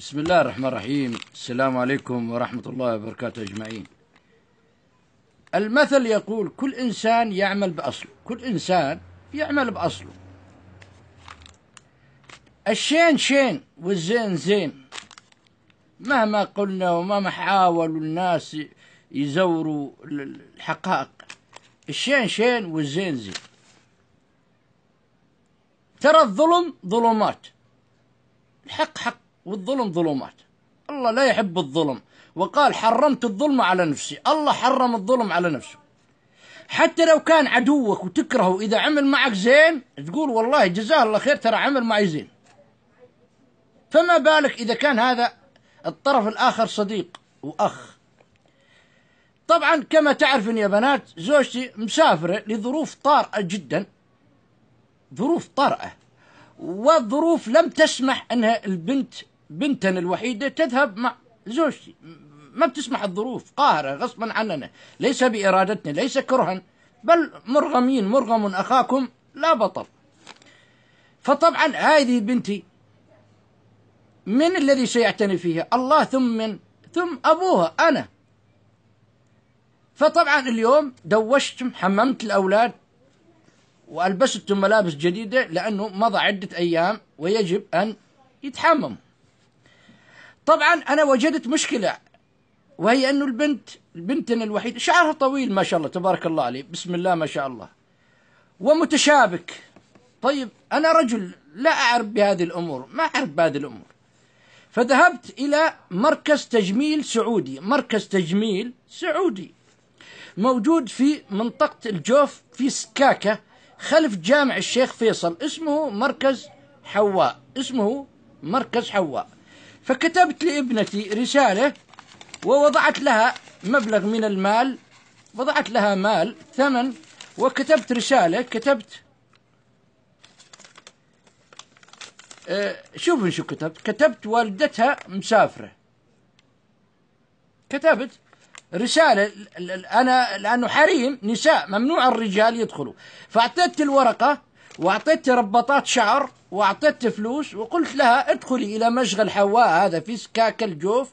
بسم الله الرحمن الرحيم السلام عليكم ورحمة الله وبركاته أجمعين المثل يقول كل إنسان يعمل بأصله كل إنسان يعمل بأصله الشين شين والزين زين مهما قلنا ومهما حاولوا الناس يزوروا الحقائق الشين شين والزين زين ترى الظلم ظلمات الحق حق والظلم ظلمات الله لا يحب الظلم وقال حرمت الظلم على نفسي الله حرم الظلم على نفسه حتى لو كان عدوك وتكرهه إذا عمل معك زين تقول والله جزاه الله خير ترى عمل معي زين فما بالك إذا كان هذا الطرف الآخر صديق وأخ طبعا كما تعرفون يا بنات زوجتي مسافرة لظروف طارئة جدا ظروف طارئة والظروف لم تسمح أنها البنت بنتنا الوحيدة تذهب مع زوجتي ما بتسمح الظروف قاهرة غصبا عننا ليس بإرادتنا ليس كرها بل مرغمين مرغم أخاكم لا بطل فطبعا هذه بنتي من الذي سيعتني فيها الله ثم من ثم أبوها أنا فطبعا اليوم دوشت حممت الأولاد وألبستهم ملابس جديدة لأنه مضى عدة أيام ويجب أن يتحمموا طبعا أنا وجدت مشكلة وهي أنه البنت بنتنا الوحيدة شعرها طويل ما شاء الله تبارك الله عليه بسم الله ما شاء الله ومتشابك طيب أنا رجل لا أعرف بهذه الأمور ما أعرف بهذه الأمور فذهبت إلى مركز تجميل سعودي مركز تجميل سعودي موجود في منطقة الجوف في سكاكة خلف جامع الشيخ فيصل اسمه مركز حواء اسمه مركز حواء فكتبت لابنتي رسالة ووضعت لها مبلغ من المال وضعت لها مال ثمن وكتبت رسالة كتبت آه، شوفوا شو كتبت كتبت والدتها مسافرة كتبت رسالة أنا لأنه حريم نساء ممنوع الرجال يدخلوا فأعطيت الورقة وأعطيت رباطات شعر واعطيت فلوس وقلت لها ادخلي الى مشغل حواء هذا في سكاك الجوف